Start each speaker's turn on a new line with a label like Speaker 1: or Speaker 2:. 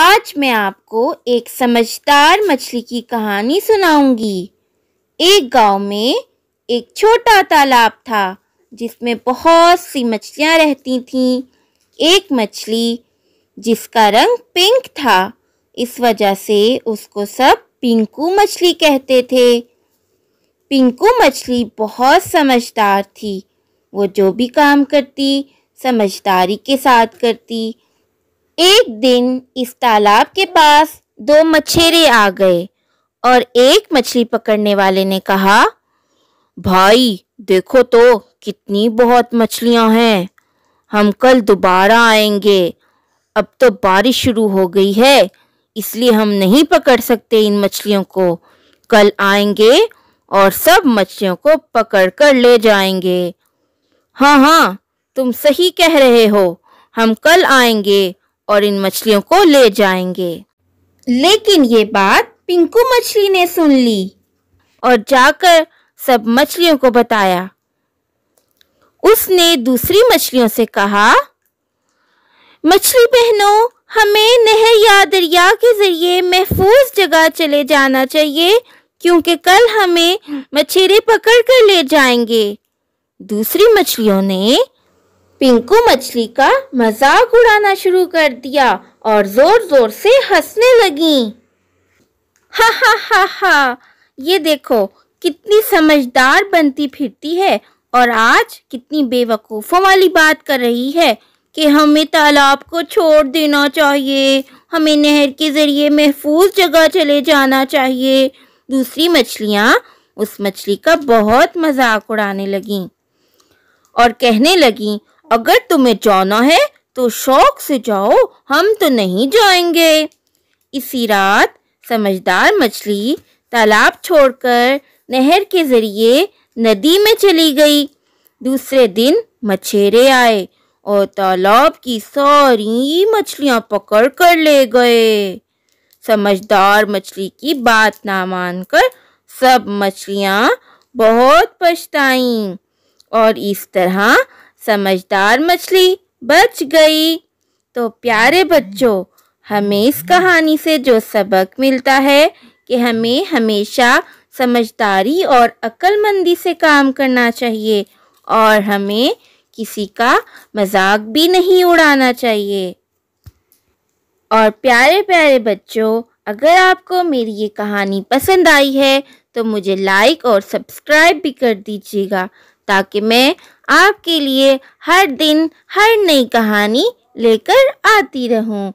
Speaker 1: आज मैं आपको एक समझदार मछली की कहानी सुनाऊंगी एक गांव में एक छोटा तालाब था जिसमें बहुत सी मछलियां रहती थीं एक मछली जिसका रंग पिंक था इस वजह से उसको सब पिंकू मछली कहते थे पिंकू मछली बहुत समझदार थी वो जो भी काम करती समझदारी के साथ करती एक दिन इस तालाब के पास दो मछेरे आ गए और एक मछली पकड़ने वाले ने कहा भाई देखो तो कितनी बहुत मछलियां हैं हम कल दोबारा आएंगे अब तो बारिश शुरू हो गई है इसलिए हम नहीं पकड़ सकते इन मछलियों को कल आएंगे और सब मछलियों को पकड़ कर ले जाएंगे हाँ हाँ तुम सही कह रहे हो हम कल आएंगे और इन मछलियों को ले जाएंगे लेकिन ये बात पिंकू मछली ने सुन ली और जाकर सब मछलियों को बताया उसने दूसरी मछलियों से कहा मछली बहनों हमें नहर या दरिया के जरिए महफूज जगह चले जाना चाहिए क्योंकि कल हमें मछेरे पकड़ कर ले जाएंगे दूसरी मछलियों ने पिंकू मछली का मजाक उड़ाना शुरू कर दिया और जोर जोर से हंसने लगी हा हा हा हा ये देखो कितनी समझदार बनती फिरती है और आज कितनी बेवकूफ़ों वाली बात कर रही है कि हमें तालाब को छोड़ देना चाहिए हमें नहर के ज़रिए महफूज जगह चले जाना चाहिए दूसरी मछलियाँ उस मछली का बहुत मजाक उड़ाने लगीं और कहने लगीं अगर तुम्हें जाना है तो शौक से जाओ हम तो नहीं जाएंगे इसी रात समझदार मछली तालाब छोड़कर नहर के ज़रिए नदी में चली गई दूसरे दिन मछेरे आए और तालाब की सारी मछलियां पकड़ कर ले गए समझदार मछली की बात ना मानकर सब मछलियां बहुत पछताईं और इस तरह समझदार मछली बच गई तो प्यारे बच्चों हमें इस कहानी से जो सबक मिलता है कि हमें हमेशा समझदारी और अक्लमंदी से काम करना चाहिए और हमें किसी का मजाक भी नहीं उड़ाना चाहिए और प्यारे प्यारे बच्चों अगर आपको मेरी ये कहानी पसंद आई है तो मुझे लाइक और सब्सक्राइब भी कर दीजिएगा ताकि मैं आपके लिए हर दिन हर नई कहानी लेकर आती रहूं